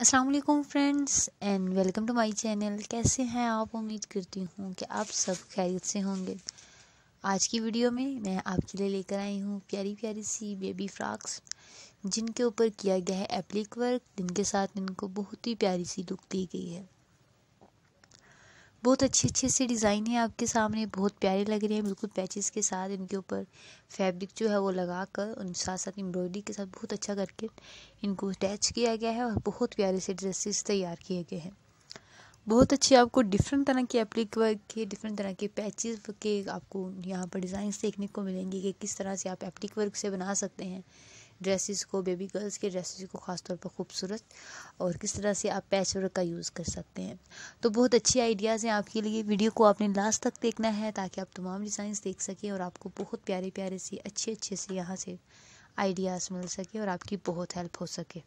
Aslam friends and welcome to my channel कैसे हैं आप उम्मीद करती हूँ कि आप सब खैरियत से होंगे आज की वीडियो में मैं आपके लिए लेकर आई हूँ प्यारी प्यारी सी बेबी फ्रॉक्स जिनके ऊपर किया गया है एप्लिक वर्क जिनके साथ इनको बहुत ही प्यारी सी लुक दी गई है बहुत अच्छी अच्छी सी डिज़ाइन है आपके सामने बहुत प्यारे लग रहे हैं बिल्कुल पैचेस के साथ इनके ऊपर फैब्रिक जो है वो लगा कर उन साथ साथ एम्ब्रॉयडरी के साथ बहुत अच्छा करके इनको अटैच किया गया है और बहुत प्यारे से ड्रेसेस तैयार किए गए हैं बहुत अच्छे आपको डिफरेंट तरह के एप्लिक वर्क के डिफरेंट तरह के पैचेस के आपको यहाँ पर डिज़ाइन देखने को मिलेंगे कि किस तरह से आप एप्लिक वर्क से बना सकते हैं ड्रेसेस को बेबी गर्ल्स के ड्रेसेस को ख़ास तौर पर खूबसूरत और किस तरह से आप पैच वर्क का यूज़ कर सकते हैं तो बहुत अच्छे आइडियाज़ हैं आपके लिए वीडियो को आपने लास्ट तक देखना है ताकि आप तमाम डिज़ाइंस देख सकें और आपको बहुत प्यारे प्यारे से अच्छे अच्छे से यहाँ से आइडियाज़ मिल सके और आपकी बहुत हेल्प हो सके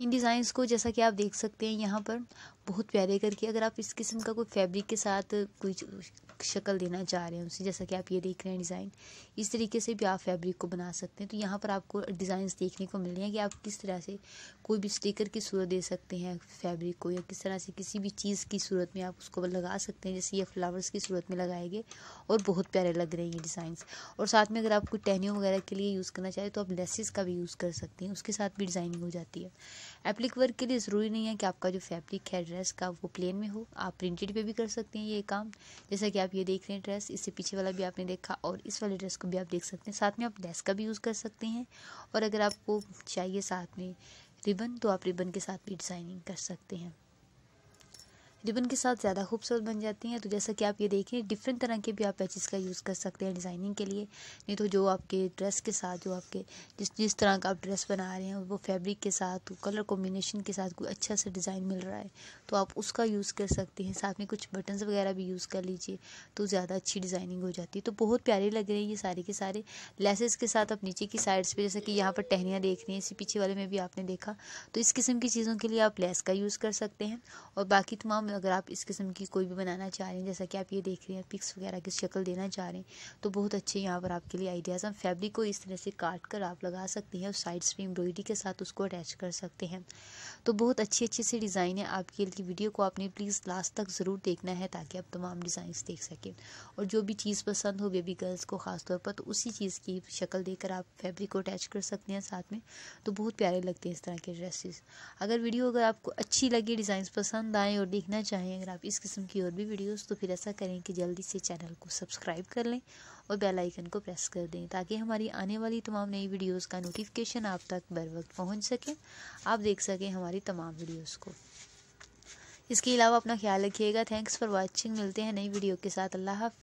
इन डिज़ाइंस को जैसा कि आप देख सकते हैं यहाँ पर बहुत प्यारे करके अगर आप इस किस्म का कोई फैब्रिक के साथ कोई शक्ल देना चाह रहे हैं उसे जैसा कि आप ये देख रहे हैं डिज़ाइन इस तरीके से भी आप फैब्रिक को बना सकते हैं तो यहाँ पर आपको डिज़ाइन देखने को मिल रहे हैं कि आप किस तरह से कोई भी स्टिकर की सूरत दे सकते हैं फैब्रिक को या किस तरह से किसी भी चीज़ की सूरत में आप उसको लगा सकते हैं जैसे ये फ्लावर्स की सूरत में लगाएंगे और बहुत प्यारे लग रहे हैं ये डिज़ाइंस और साथ में अगर आप कोई टहनियों वगैरह के लिए यूज़ करना चाहें तो आप लेसिस का भी यूज़ कर सकते हैं उसके साथ भी डिज़ाइनिंग हो जाती है एप्लिक वर्क के लिए ज़रूरी नहीं है कि आपका जो फैब्रिक है ड्रेस का वो प्लेन में हो आप प्रिंटेड पर भी कर सकते हैं ये काम जैसा कि आप आप ये देख रहे हैं ड्रेस इससे पीछे वाला भी आपने देखा और इस वाले ड्रेस को भी आप देख सकते हैं साथ में आप लेस का भी यूज़ कर सकते हैं और अगर आपको चाहिए साथ में रिबन तो आप रिबन के साथ भी डिज़ाइनिंग कर सकते हैं रिबन के साथ ज़्यादा खूबसूरत बन जाती हैं तो जैसा कि आप ये देख रहे हैं डिफरेंट तरह के भी आप पैचेस का यूज़ कर सकते हैं डिज़ाइनिंग के लिए नहीं तो जो आपके ड्रेस के साथ जो आपके जिस जिस तरह का आप ड्रेस बना रहे हैं वो फैब्रिक के साथ कलर कॉम्बिनेशन के साथ कोई अच्छा सा डिज़ाइन मिल रहा है तो आप उसका यूज़ कर सकते हैं साथ में कुछ बटन्स वगैरह भी यूज़ कर लीजिए तो ज़्यादा अच्छी डिज़ाइनिंग हो जाती है तो बहुत प्यारे लग रहे हैं ये सारे के सारे लेसेस के साथ आप नीचे की साइड्स पर जैसे कि यहाँ पर टहनियाँ देख रही हैं इसी पीछे वाले में भी आपने देखा तो इस किस्म की चीज़ों के लिए आप लेस का यूज़ कर सकते हैं और बाकी तमाम में अगर आप इस किस्म की कोई भी बनाना चाह रहे हैं जैसा कि आप ये देख रहे हैं पिक्स वगैरह की शक्ल देना चाह रहे हैं तो बहुत अच्छे यहाँ पर आपके लिए आइडियाज़ हम फैब्रिक को इस तरह से काट कर आप लगा सकते हैं और साइड्स से एम्ब्रॉयडरी के साथ उसको अटैच कर सकते हैं तो बहुत अच्छी अच्छी सी डिज़ाइन है आपके लिए वीडियो को आपने प्लीज़ लास्ट तक ज़रूर देखना है ताकि आप तमाम डिज़ाइन देख सकें और जो भी चीज़ पसंद हो बेबी गर्ल्स को ख़ासतौर पर तो उसी चीज़ की शक्ल देकर आप फैब्रिक को अटैच कर सकते हैं साथ में तो बहुत प्यारे लगते हैं इस तरह के ड्रेसेस अगर वीडियो अगर आपको अच्छी लगी डिज़ाइन पसंद आए और देखना करना चाहें अगर आप इस किस्म की और भी वीडियोस तो फिर ऐसा करें कि जल्दी से चैनल को सब्सक्राइब कर लें और बेल आइकन को प्रेस कर दें ताकि हमारी आने वाली तमाम नई वीडियोस का नोटिफिकेशन आप तक बर वक्त पहुँच सके आप देख सकें हमारी तमाम वीडियोज़ को इसके अलावा अपना ख्याल रखिएगा थैंक्स फॉर वॉचिंग मिलते हैं नई वीडियो के साथ अल्लाह